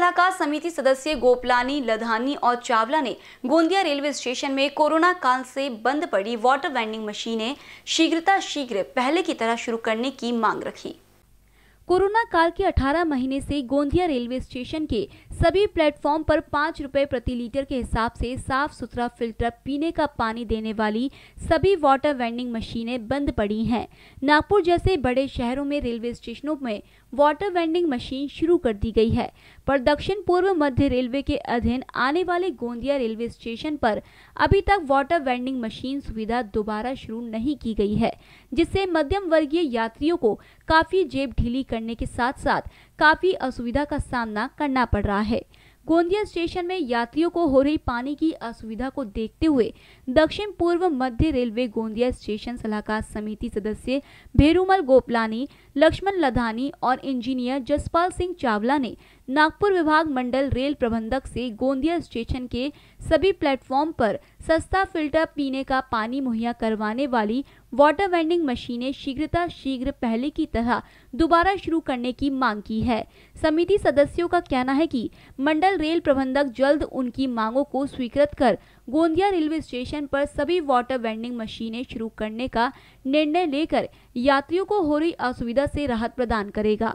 सलाहकार समिति सदस्य गोपलानी लधानी और चावला ने गोंदिया रेलवे स्टेशन में कोरोना काल से बंद पड़ी वाटर वेंडिंग मशीनें शीघ्रता शीघ्र पहले की तरह शुरू करने की मांग रखी कोरोना काल के 18 महीने से गोंदिया रेलवे स्टेशन के सभी प्लेटफॉर्म पर पाँच रुपये प्रति लीटर के हिसाब से साफ सुथरा फिल्टर पीने का पानी देने वाली सभी वाटर वेंडिंग मशीनें बंद पड़ी हैं नागपुर जैसे बड़े शहरों में रेलवे स्टेशनों में वाटर वेंडिंग मशीन शुरू कर दी गई है पर दक्षिण पूर्व मध्य रेलवे के अधीन आने वाले गोंदिया रेलवे स्टेशन पर अभी तक वाटर वेंडिंग मशीन सुविधा दोबारा शुरू नहीं की गई है जिससे मध्यम वर्गीय यात्रियों को काफी जेब ढीली करने के साथ साथ काफी असुविधा का सामना करना पड़ रहा है है गोंदिया स्टेशन में यात्रियों को हो रही पानी की असुविधा को देखते हुए दक्षिण पूर्व मध्य रेलवे गोंदिया स्टेशन सलाहकार समिति सदस्य भेरूमल गोपलानी लक्ष्मण लधानी और इंजीनियर जसपाल सिंह चावला ने नागपुर विभाग मंडल रेल प्रबंधक से गोंदिया स्टेशन के सभी प्लेटफॉर्म पर सस्ता फिल्टर पीने का पानी मुहैया करवाने वाली वाटर वेंडिंग मशीनें शीघ्रता शीघ्र पहले की तरह दोबारा शुरू करने की मांग की है समिति सदस्यों का कहना है कि मंडल रेल प्रबंधक जल्द उनकी मांगों को स्वीकृत कर गोंदिया रेलवे स्टेशन पर सभी वाटर वेंडिंग मशीनें शुरू करने का निर्णय लेकर यात्रियों को हो रही असुविधा से राहत प्रदान करेगा